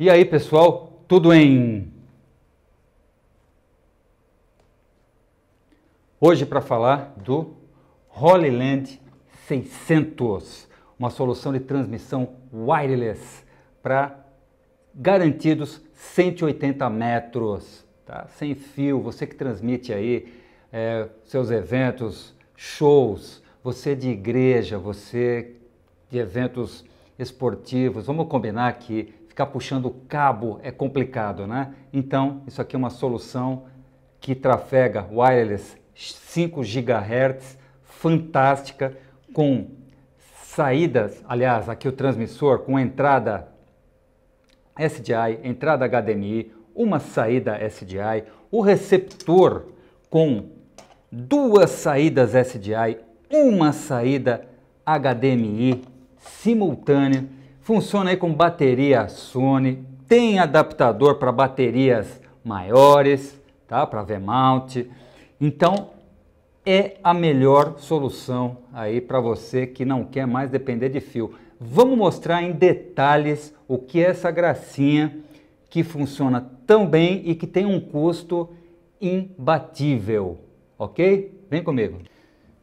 E aí, pessoal, tudo em. Hoje, para falar do Holy Land 600, uma solução de transmissão wireless para garantidos 180 metros, tá? sem fio. Você que transmite aí é, seus eventos, shows, você de igreja, você de eventos esportivos. Vamos combinar que ficar puxando cabo é complicado, né? Então, isso aqui é uma solução que trafega wireless 5 GHz, fantástica, com saídas, aliás, aqui o transmissor com entrada SDI, entrada HDMI, uma saída SDI, o receptor com duas saídas SDI, uma saída HDMI simultânea Funciona aí com bateria Sony, tem adaptador para baterias maiores, tá? Para V-mount. Então, é a melhor solução aí para você que não quer mais depender de fio. Vamos mostrar em detalhes o que é essa gracinha que funciona tão bem e que tem um custo imbatível, ok? Vem comigo.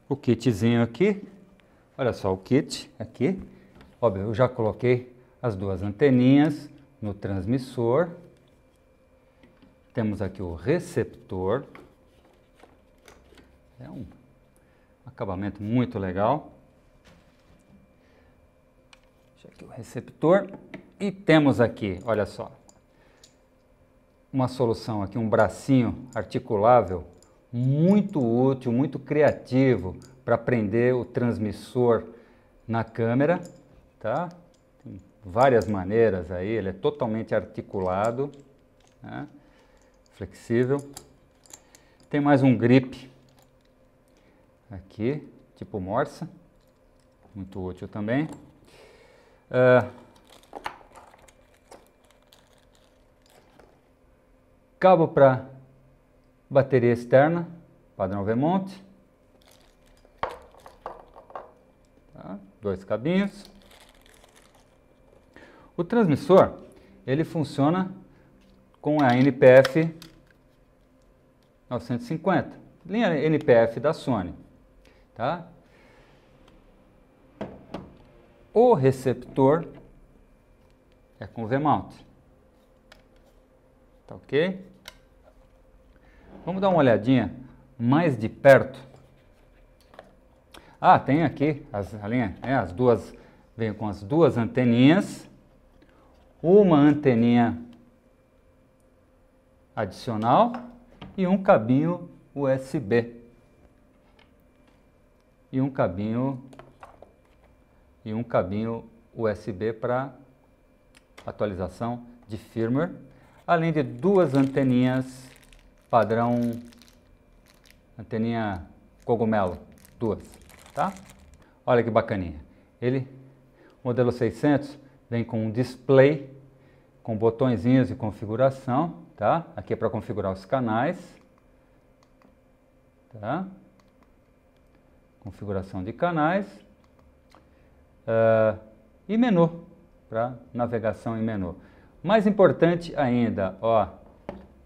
O kitzinho aqui, olha só o kit aqui, Óbvio, eu já coloquei as duas anteninhas no transmissor. Temos aqui o receptor. É um acabamento muito legal. Deixa aqui o receptor. E temos aqui, olha só, uma solução aqui, um bracinho articulável muito útil, muito criativo para prender o transmissor na câmera tá? Tem várias maneiras aí, ele é totalmente articulado, né? flexível. Tem mais um grip aqui, tipo morsa, muito útil também. Uh, cabo para bateria externa, padrão Vermont Tá? Dois cabinhos. O transmissor, ele funciona com a NPF 950, linha NPF da Sony. Tá? O receptor é com V-mount. Tá ok? Vamos dar uma olhadinha mais de perto. Ah, tem aqui as, linha, né, as duas, vem com as duas anteninhas uma anteninha adicional e um cabinho USB. E um cabinho e um cabinho USB para atualização de firmware, além de duas anteninhas padrão anteninha cogumelo, duas, tá? Olha que bacaninha. Ele modelo 600 vem com um display, com botõezinhos de configuração, tá? Aqui é para configurar os canais, tá? Configuração de canais uh, e menu, para navegação em menu. Mais importante ainda, ó,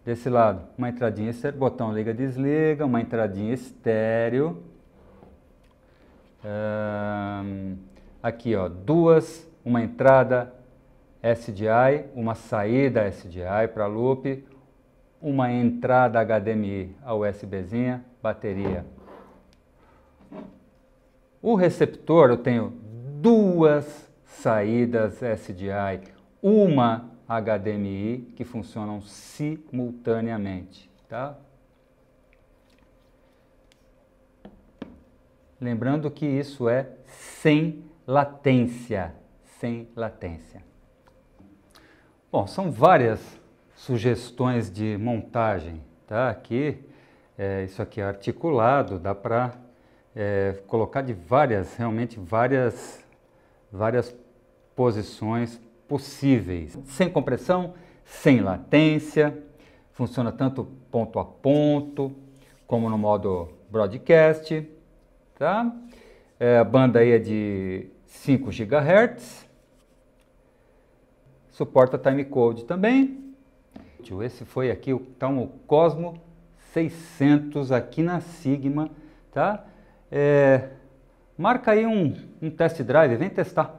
desse lado, uma entradinha estéreo, botão liga desliga, uma entradinha estéreo. Uh, aqui, ó, duas uma entrada SDI, uma saída SDI para loop, uma entrada HDMI a USBzinha, bateria. O receptor eu tenho duas saídas SDI, uma HDMI que funcionam simultaneamente, tá? Lembrando que isso é sem latência sem latência. Bom, são várias sugestões de montagem, tá? Aqui, é, isso aqui é articulado, dá para é, colocar de várias, realmente várias, várias posições possíveis. Sem compressão, sem latência, funciona tanto ponto a ponto, como no modo broadcast, tá? É, a banda aí é de 5 GHz, suporta timecode também. Esse foi aqui então, o Cosmo 600 aqui na Sigma, tá? É, marca aí um, um test drive, vem testar.